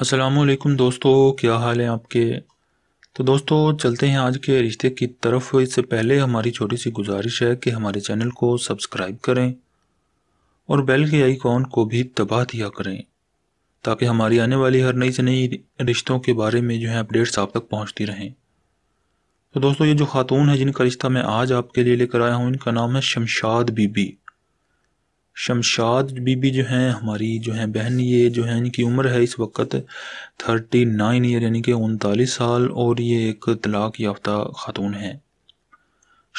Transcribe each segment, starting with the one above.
असलकम दोस्तों क्या हाल है आपके तो दोस्तों चलते हैं आज के रिश्ते की तरफ इससे पहले हमारी छोटी सी गुजारिश है कि हमारे चैनल को सब्सक्राइब करें और बेल के आइकॉन को भी दबा दिया करें ताकि हमारी आने वाली हर नई से नई रिश्तों के बारे में जो है अपडेट्स आप तक पहुंचती रहें तो दोस्तों ये जो खातून है जिनका रिश्ता मैं आज आपके लिए लेकर आया हूँ इनका नाम है शमशाद बीबी शमशाद बीबी जो हैं हमारी जो हैं बहन ये जो है इनकी उम्र है इस वक्त थर्टी नाइन ईयर यानी कि उनतालीस साल और ये एक तलाक याफ्ता खातून हैं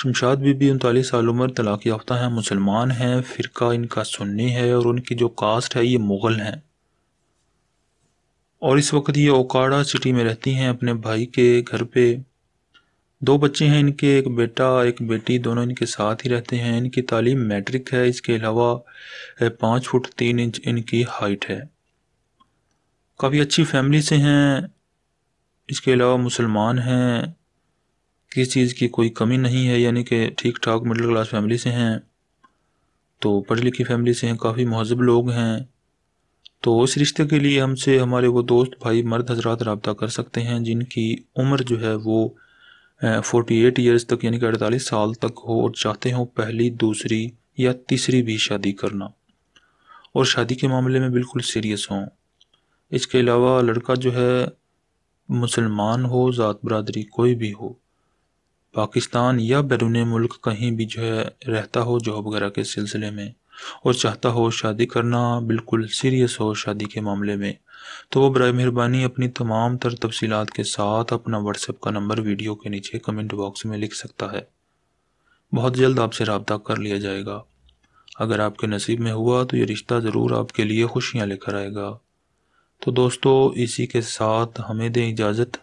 शमशाद बीबी उनतालीस साल उम्र तलाक याफ्ता हैं मुसलमान हैं फ़िरका इनका सुन्नी है और उनकी जो कास्ट है ये मुग़ल हैं और इस वक्त ये ओकाड़ा सिटी में रहती हैं अपने भाई के घर पे दो बच्चे हैं इनके एक बेटा एक बेटी दोनों इनके साथ ही रहते हैं इनकी तालीम मैट्रिक है इसके अलावा पाँच फुट तीन इंच इनकी हाइट है काफ़ी अच्छी फैमिली से हैं इसके अलावा मुसलमान हैं किसी चीज़ की कोई कमी नहीं है यानी कि ठीक ठाक मिडिल क्लास फैमिली से हैं तो पढ़ी लिखी फैमिली से हैं काफ़ी महजब लोग हैं तो इस रिश्ते के लिए हमसे हमारे वो दोस्त भाई मर्द हजरात रबता कर सकते हैं जिनकी उम्र जो है वो फोर्टी एट ईयर्स तक यानी कि अड़तालीस साल तक हो और चाहते हों पहली दूसरी या तीसरी भी शादी करना और शादी के मामले में बिल्कुल सीरियस हों इसके अलावा लड़का जो है मुसलमान हो ज़ात बरदरी कोई भी हो पाकिस्तान या बैरून मुल्क कहीं भी जो है रहता हो जॉब वगैरह के सिलसिले में और चाहता हो शादी करना बिल्कुल सीरियस हो शादी के मामले में तो वो बर मेहरबानी अपनी तमाम तर तफसीत के साथ अपना व्हाट्सएप का नंबर वीडियो के नीचे कमेंट बॉक्स में लिख सकता है बहुत जल्द आपसे रबता कर लिया जाएगा अगर आपके नसीब में हुआ तो ये रिश्ता ज़रूर आपके लिए खुशियाँ लेकर आएगा तो दोस्तों इसी के साथ हमें दें इजाज़त